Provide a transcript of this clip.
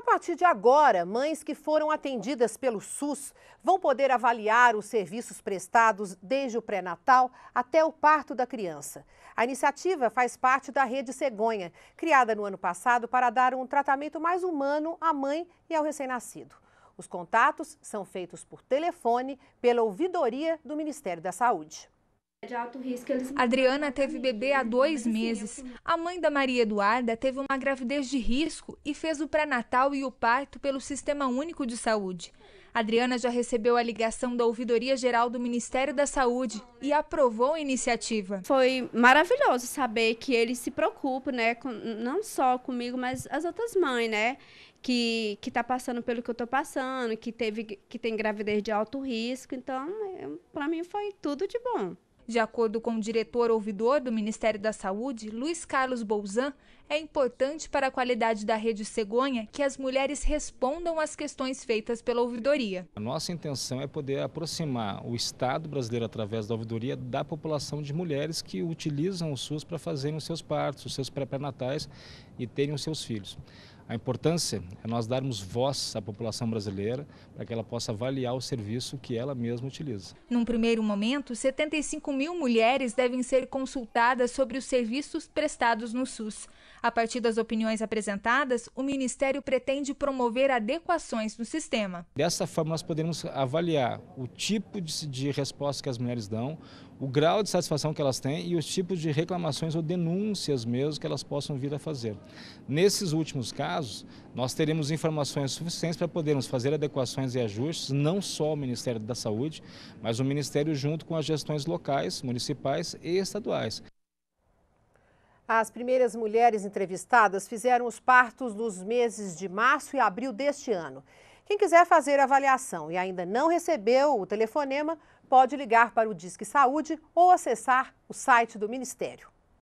A partir de agora, mães que foram atendidas pelo SUS vão poder avaliar os serviços prestados desde o pré-natal até o parto da criança. A iniciativa faz parte da Rede Cegonha, criada no ano passado para dar um tratamento mais humano à mãe e ao recém-nascido. Os contatos são feitos por telefone pela ouvidoria do Ministério da Saúde de alto risco. Eles... Adriana teve bebê há dois assim, meses. A mãe da Maria Eduarda teve uma gravidez de risco e fez o pré-natal e o parto pelo Sistema Único de Saúde. Adriana já recebeu a ligação da Ouvidoria Geral do Ministério da Saúde e aprovou a iniciativa. Foi maravilhoso saber que ele se preocupa, né, com, não só comigo, mas as outras mães, né, que que tá passando pelo que eu estou passando, que teve que tem gravidez de alto risco, então, para mim foi tudo de bom. De acordo com o diretor ouvidor do Ministério da Saúde, Luiz Carlos Bolzan, é importante para a qualidade da rede cegonha que as mulheres respondam às questões feitas pela ouvidoria. A nossa intenção é poder aproximar o Estado brasileiro, através da ouvidoria, da população de mulheres que utilizam o SUS para fazerem os seus partos, os seus pré-natais e terem os seus filhos. A importância é nós darmos voz à população brasileira para que ela possa avaliar o serviço que ela mesma utiliza. Num primeiro momento, 75 mil mulheres devem ser consultadas sobre os serviços prestados no SUS. A partir das opiniões apresentadas, o Ministério pretende promover adequações no sistema. Dessa forma, nós podemos avaliar o tipo de, de resposta que as mulheres dão, o grau de satisfação que elas têm e os tipos de reclamações ou denúncias mesmo que elas possam vir a fazer. Nesses últimos casos, nós teremos informações suficientes para podermos fazer adequações e ajustes, não só o Ministério da Saúde, mas o Ministério junto com as gestões locais, municipais e estaduais. As primeiras mulheres entrevistadas fizeram os partos nos meses de março e abril deste ano. Quem quiser fazer avaliação e ainda não recebeu o telefonema, pode ligar para o Disque Saúde ou acessar o site do Ministério.